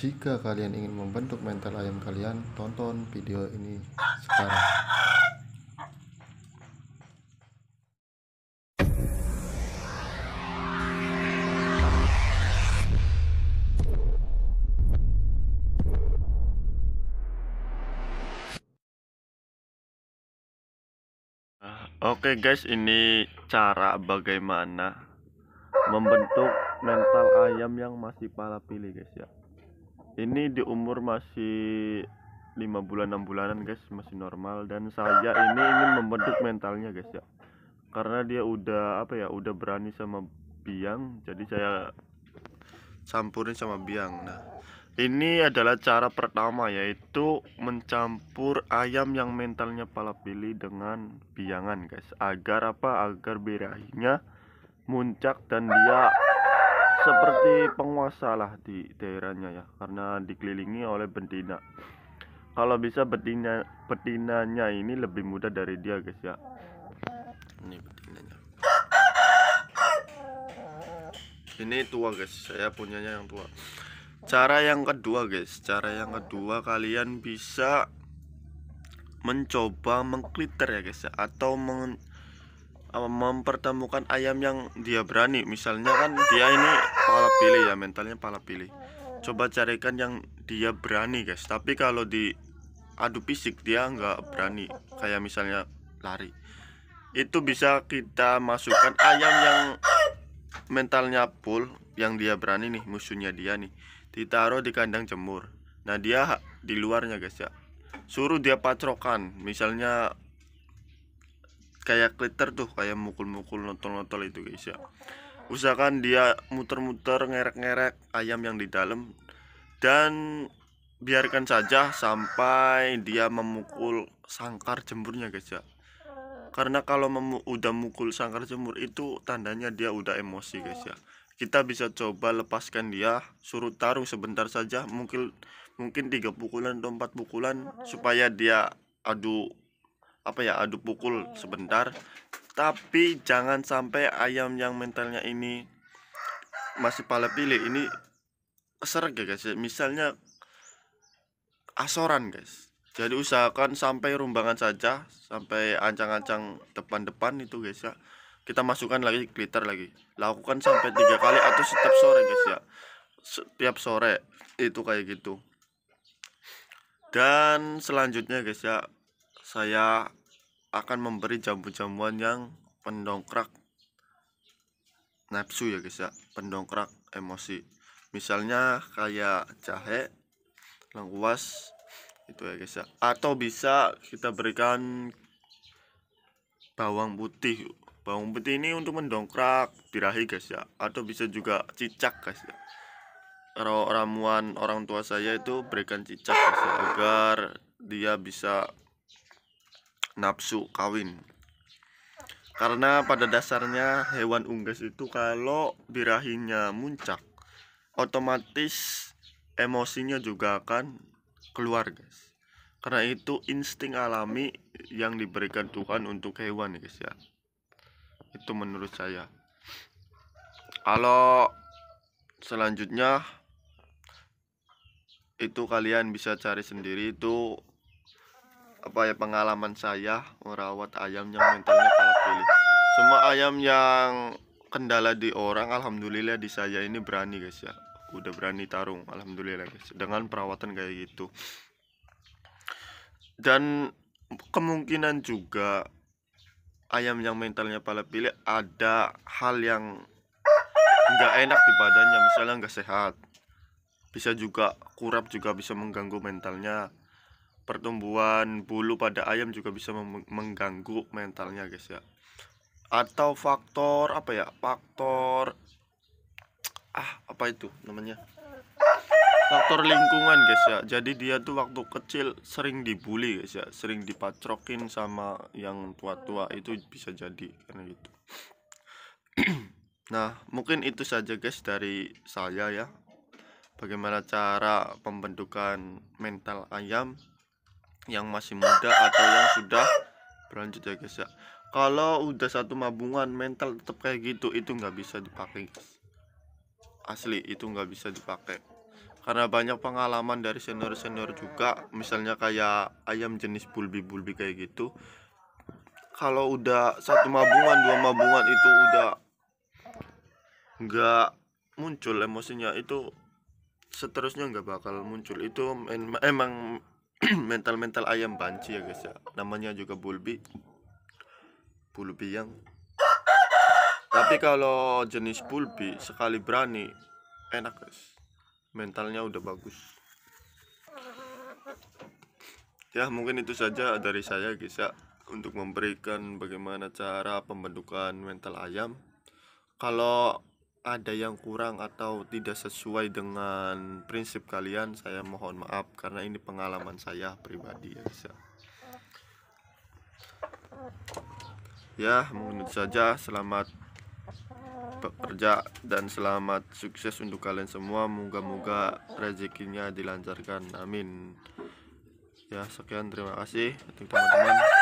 Jika kalian ingin membentuk mental ayam kalian, tonton video ini sekarang. Oke okay guys, ini cara bagaimana membentuk mental ayam yang masih pala pilih guys ya ini di umur masih lima bulan enam bulanan guys masih normal dan saya ini ingin membentuk mentalnya guys ya karena dia udah apa ya udah berani sama biang jadi saya campurin sama biang nah ini adalah cara pertama yaitu mencampur ayam yang mentalnya pala palapili dengan biangan guys agar apa agar birahinya muncak dan dia seperti penguasa lah di daerahnya ya karena dikelilingi oleh betina kalau bisa betina betinanya ini lebih muda dari dia guys ya ini betinanya ini tua guys saya punyanya yang tua cara yang kedua guys cara yang kedua kalian bisa mencoba mengkliter ya guys ya atau men mempertemukan ayam yang dia berani misalnya kan dia ini pala pilih ya mentalnya pala pilih coba carikan yang dia berani guys tapi kalau di adu fisik dia nggak berani kayak misalnya lari itu bisa kita masukkan ayam yang mentalnya full yang dia berani nih musuhnya dia nih ditaruh di kandang jemur nah dia di luarnya guys ya suruh dia patrokan misalnya kayak glitter tuh kayak mukul-mukul notol-notol itu guys ya usahakan dia muter-muter ngerek-ngerek ayam yang di dalam dan biarkan saja sampai dia memukul sangkar jemurnya guys ya karena kalau memu udah mukul sangkar jemur itu tandanya dia udah emosi guys ya kita bisa coba lepaskan dia suruh taruh sebentar saja mungkin mungkin tiga pukulan atau empat pukulan supaya dia adu apa ya adu pukul hmm. sebentar tapi jangan sampai ayam yang mentalnya ini masih pala pilih ini keserek ya guys misalnya asoran guys jadi usahakan sampai rumbangan saja sampai ancang-ancang depan-depan itu guys ya kita masukkan lagi glitter lagi lakukan sampai tiga kali atau setiap sore guys ya setiap sore itu kayak gitu dan selanjutnya guys ya saya akan memberi jamu-jamuan yang pendongkrak nafsu ya guys ya pendongkrak emosi misalnya kayak jahe lengkuas itu ya guys ya atau bisa kita berikan bawang putih bawang putih ini untuk mendongkrak birahi guys ya atau bisa juga cicak guys ya ramuan orang tua saya itu berikan cicak guys ya, agar dia bisa nafsu kawin karena pada dasarnya hewan unggas itu kalau birahinya muncak otomatis emosinya juga akan keluar guys karena itu insting alami yang diberikan Tuhan untuk hewan guys ya itu menurut saya kalau selanjutnya itu kalian bisa cari sendiri itu apa ya pengalaman saya merawat ayam yang mentalnya kalah pilih semua ayam yang kendala di orang alhamdulillah di saya ini berani guys ya udah berani tarung alhamdulillah guys dengan perawatan kayak gitu dan kemungkinan juga ayam yang mentalnya pala pilih ada hal yang nggak enak di badannya misalnya nggak sehat bisa juga kurap juga bisa mengganggu mentalnya pertumbuhan bulu pada ayam juga bisa mengganggu mentalnya guys ya atau faktor apa ya faktor ah apa itu namanya faktor lingkungan guys ya jadi dia tuh waktu kecil sering dibully guys ya sering dipatrokin sama yang tua-tua itu bisa jadi karena gitu nah mungkin itu saja guys dari saya ya bagaimana cara pembentukan mental ayam yang masih muda atau yang sudah berlanjut ya guys ya kalau udah satu mabungan mental tetap kayak gitu itu nggak bisa dipakai asli itu nggak bisa dipakai karena banyak pengalaman dari senior-senior juga misalnya kayak ayam jenis bulbi-bulbi kayak gitu kalau udah satu mabungan dua mabungan itu udah nggak muncul emosinya itu seterusnya nggak bakal muncul itu emang mental-mental ayam banci ya guys ya namanya juga bulbi bulbi yang tapi kalau jenis bulbi sekali berani enak guys mentalnya udah bagus ya mungkin itu saja dari saya guys ya untuk memberikan bagaimana cara pembentukan mental ayam kalau ada yang kurang atau tidak sesuai dengan prinsip kalian, saya mohon maaf karena ini pengalaman saya pribadi ya bisa. Ya, mungkin saja. Selamat bekerja dan selamat sukses untuk kalian semua. Moga-moga rezekinya dilancarkan. Amin. Ya, sekian terima kasih untuk teman-teman.